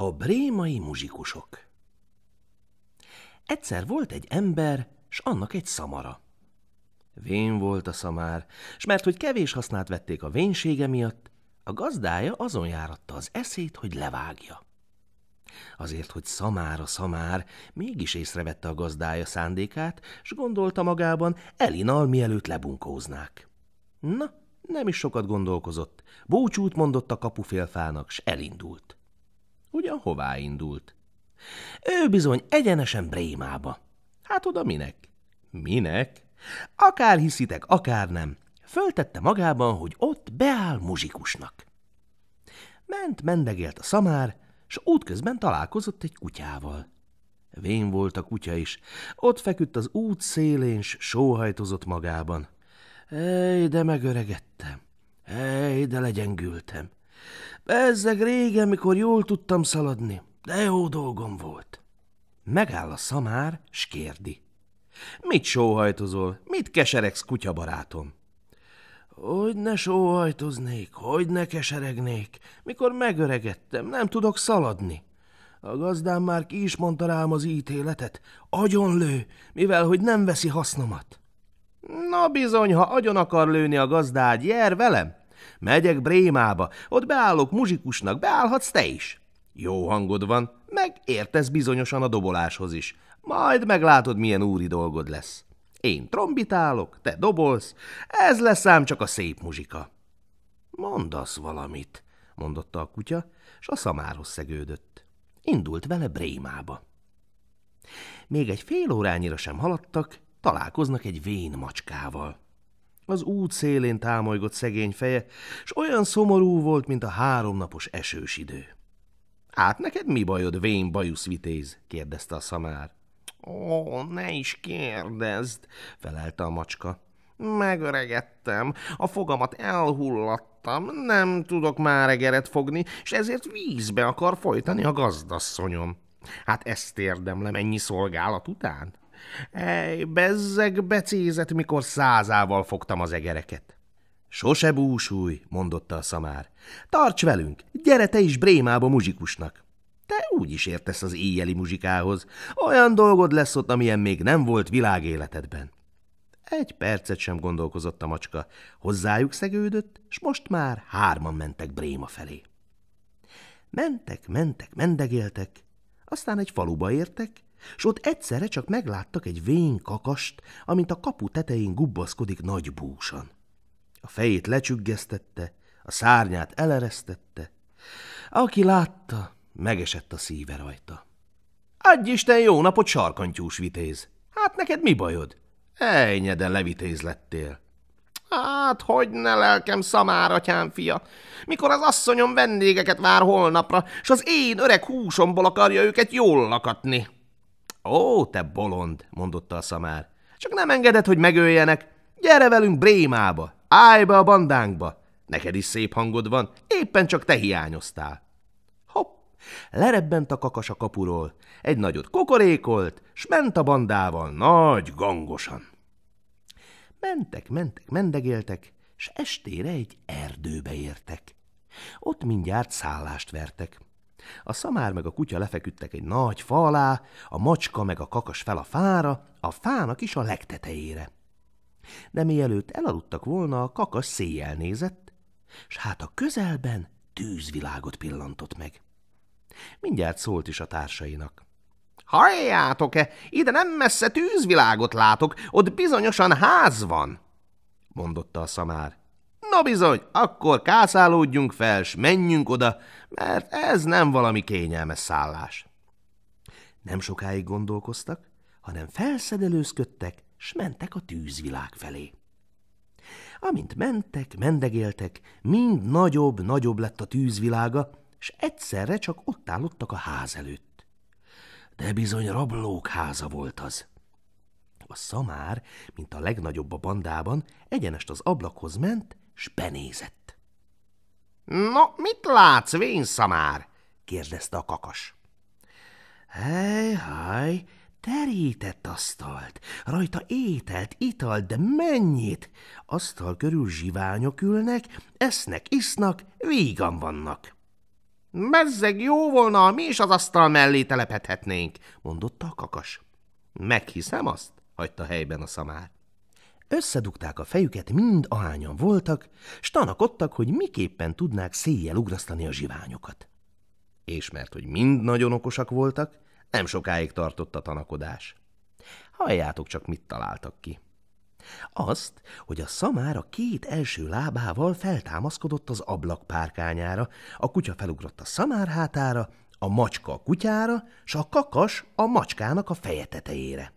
A brémai muzsikusok Egyszer volt egy ember, s annak egy szamara. Vén volt a szamár, s mert hogy kevés hasznát vették a vénsége miatt, a gazdája azon járatta az eszét, hogy levágja. Azért, hogy szamár a szamár, mégis észrevette a gazdája szándékát, s gondolta magában, elinal mielőtt lebunkóznák. Na, nem is sokat gondolkozott, búcsút mondott a kapufélfának, s elindult ugyan hová indult. Ő bizony egyenesen Brémába. Hát oda minek? Minek? Akár hiszitek, akár nem. Föltette magában, hogy ott beáll muzsikusnak. Ment, mendegélt a szamár, s útközben találkozott egy kutyával. Vén volt a kutya is. Ott feküdt az út szélén, s sóhajtozott magában. Ej, de megöregettem. Ej, de legyengültem. Bezzeg régen, mikor jól tudtam szaladni, de jó dolgom volt. Megáll a szamár, s kérdi. Mit sóhajtozol? Mit keseregsz, kutya barátom? Hogy ne sóhajtoznék, hogy ne keseregnék, mikor megöregettem, nem tudok szaladni. A gazdám már ki is mondta rám az ítéletet, lő, mivel hogy nem veszi hasznomat. Na bizony, ha agyon akar lőni a gazdád, jár velem, Megyek Brémába, ott beállok muzsikusnak, beállhatsz te is. Jó hangod van, meg értesz bizonyosan a doboláshoz is. Majd meglátod, milyen úri dolgod lesz. Én trombitálok, te dobolsz, ez lesz ám csak a szép muzsika. Mondasz valamit, mondotta a kutya, s a szamárhoz szegődött. Indult vele Brémába. Még egy fél órányira sem haladtak, találkoznak egy vén macskával. Az út szélén támolygott szegény feje, s olyan szomorú volt, mint a háromnapos esős idő. Hát neked mi bajod, vén bajusz vitéz? kérdezte a szamár. Ó, ne is kérdezd, felelte a macska. Megöregettem, a fogamat elhullattam, nem tudok már egeret fogni, és ezért vízbe akar folytani a gazdasszonyom. Hát ezt érdemlem ennyi szolgálat után. Ej, bezzeg becézet, mikor százával fogtam az egereket. Sose búsulj, mondotta a szamár. Tarts velünk, gyere te is Brémába muzsikusnak. Te úgy is értesz az éjjeli muzsikához. Olyan dolgod lesz ott, amilyen még nem volt világéletedben. Egy percet sem gondolkozott a macska, hozzájuk szegődött, s most már hárman mentek Bréma felé. Mentek, mentek, mendegéltek, aztán egy faluba értek, s ott egyszerre csak megláttak egy vén kakast, amint a kapu tetején gubbaszkodik nagy búsan. A fejét lecsüggesztette, a szárnyát eleresztette. Aki látta, megesett a szíve rajta. – Adj Isten jó napot, sarkantyús vitéz! Hát neked mi bajod? de levitéz lettél! – Hát, hogy ne lelkem szamár, atyám fia, mikor az asszonyom vendégeket vár holnapra, s az én öreg húsomból akarja őket jól lakatni. Ó, te bolond, mondotta a szamár. Csak nem engeded, hogy megöljenek. Gyere velünk Brémába, állj be a bandánkba. Neked is szép hangod van, éppen csak te hiányoztál. Hopp, lerebbent a kakas a kapuról, egy nagyot kokorékolt, s ment a bandával nagy gangosan. Mentek, mentek, mendegéltek, s estére egy erdőbe értek. Ott mindjárt szállást vertek. A szamár meg a kutya lefeküdtek egy nagy fa alá, a macska meg a kakas fel a fára, a fának is a legtetejére. De mielőtt elaludtak volna, a kakas széjjel nézett, s hát a közelben tűzvilágot pillantott meg. Mindjárt szólt is a társainak. Halljátok-e, ide nem messze tűzvilágot látok, ott bizonyosan ház van, mondotta a szamár. No bizony, akkor kászálódjunk fel, s menjünk oda, mert ez nem valami kényelmes szállás. Nem sokáig gondolkoztak, hanem felszedelőzködtek, s mentek a tűzvilág felé. Amint mentek, mendegéltek, mind nagyobb-nagyobb lett a tűzvilága, s egyszerre csak ott állottak a ház előtt. De bizony rablók háza volt az. A szamár, mint a legnagyobb a bandában, egyenest az ablakhoz ment, s benézett. – No, mit látsz, vénszamár? – kérdezte a kakas. – Hely, haj, terített asztalt, rajta ételt, italt, de mennyit! Asztal körül zsiványok ülnek, esznek, isznak, vígan vannak. – Bezzeg jó volna, mi is az asztal mellé telepedhetnénk – mondotta a kakas. – Meghiszem azt – hagyta helyben a szamár. Összedugták a fejüket mind ahányan voltak, s tanakodtak, hogy miképpen tudnák széjjel ugrasztani a zsiványokat. És mert hogy mind nagyon okosak voltak, nem sokáig tartott a tanakodás. Halljátok csak, mit találtak ki. Azt, hogy a szamár a két első lábával feltámaszkodott az ablak párkányára, a kutya felugrott a szamár hátára, a macska a kutyára, s a kakas a macskának a feje tetejére.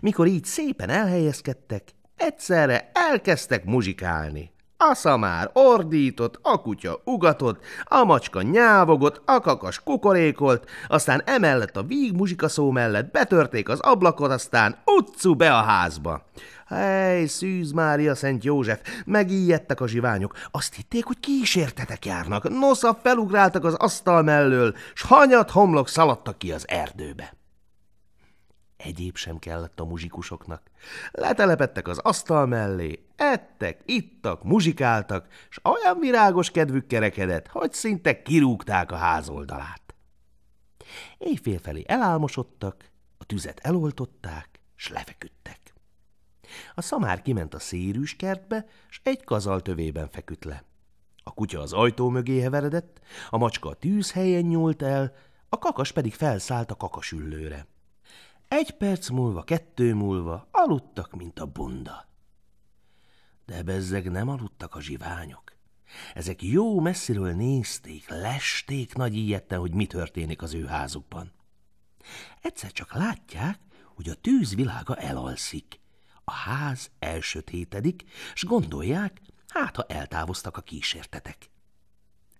Mikor így szépen elhelyezkedtek, egyszerre elkezdtek muzsikálni. A szamár ordított, a kutya ugatott, a macska nyávogott, a kakas kukorékolt, aztán emellett a víg muzsikaszó mellett betörték az ablakot, aztán utcu be a házba. Hely, Szűz Mária Szent József, megijedtek a zsiványok. Azt hitték, hogy kísértetek járnak. Nosza felugráltak az asztal mellől, s hanyat homlok szaladtak ki az erdőbe. Egyéb sem kellett a muzsikusoknak. Letelepettek az asztal mellé, ettek, ittak, muzsikáltak, s olyan virágos kedvük kerekedett, hogy szinte kirúgták a házoldalát. Éjfél felé elálmosodtak, a tüzet eloltották, s lefeküdtek. A szamár kiment a szérűs kertbe, s egy kazal tövében feküdt le. A kutya az ajtó mögé heveredett, a macska a tűzhelyen nyúlt el, a kakas pedig felszállt a kakasüllőre. Egy perc múlva, kettő múlva aludtak, mint a bunda. De bezzeg nem aludtak a zsiványok. Ezek jó messziről nézték, lesték nagy ijetten, hogy mi történik az ő házukban. Egyszer csak látják, hogy a tűz világa elalszik. A ház elsötétedik, s gondolják, hát ha eltávoztak a kísértetek. –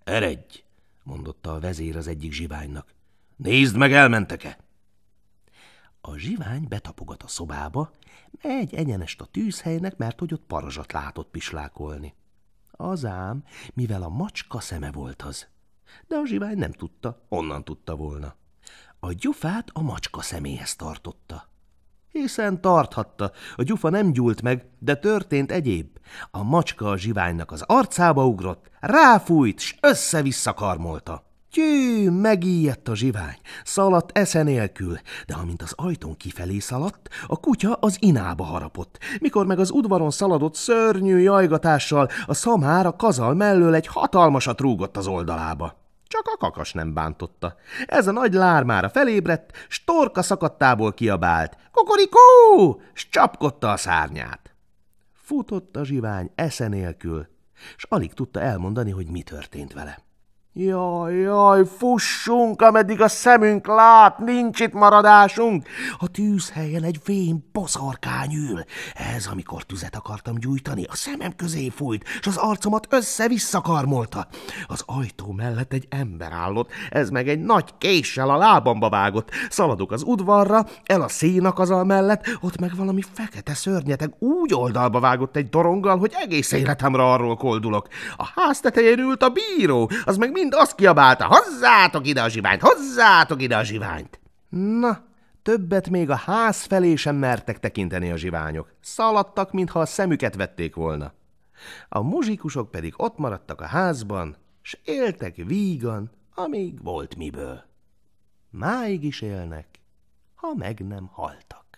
Eredj! – mondotta a vezér az egyik zsiványnak. – Nézd meg, elmentek-e! A zsivány betapogat a szobába, megy egyenest a tűzhelynek, mert hogy ott parazsat látott pislákolni. Az ám, mivel a macska szeme volt az. De a zsivány nem tudta, onnan tudta volna. A gyufát a macska szeméhez tartotta. Hiszen tarthatta, a gyufa nem gyúlt meg, de történt egyéb. A macska a zsiványnak az arcába ugrott, ráfújt, s össze-vissza karmolta. Tyű, megijedt a zsivány, szaladt esze nélkül, de amint az ajtón kifelé szaladt, a kutya az inába harapott, mikor meg az udvaron szaladott szörnyű jajgatással a szamár a kazal mellől egy hatalmasat rúgott az oldalába. Csak a kakas nem bántotta. Ez a nagy lármára felébredt, storka szakadtából kiabált. Kokorikó! S csapkodta a szárnyát. Futott a zsivány esze nélkül, s alig tudta elmondani, hogy mi történt vele. Jaj, jaj, fussunk, ameddig a szemünk lát, nincs itt maradásunk. A tűzhelyen egy vén boszorkány ül. Ez, amikor tüzet akartam gyújtani, a szemem közé fújt, és az arcomat össze-vissza karmolta. Az ajtó mellett egy ember állott, ez meg egy nagy késsel a lábamba vágott. Szaladok az udvarra, el a szénakazal mellett, ott meg valami fekete szörnyeteg úgy oldalba vágott egy doronggal, hogy egész életemre arról koldulok. A ház tetején ült a bíró, az meg mind azt kiabálta, hozzátok ide a zsiványt, hozzátok ide a zsiványt. Na, többet még a ház felé sem mertek tekinteni a zsiványok. Szaladtak, mintha a szemüket vették volna. A muzsikusok pedig ott maradtak a házban, s éltek vígan, amíg volt miből. Máig is élnek, ha meg nem haltak.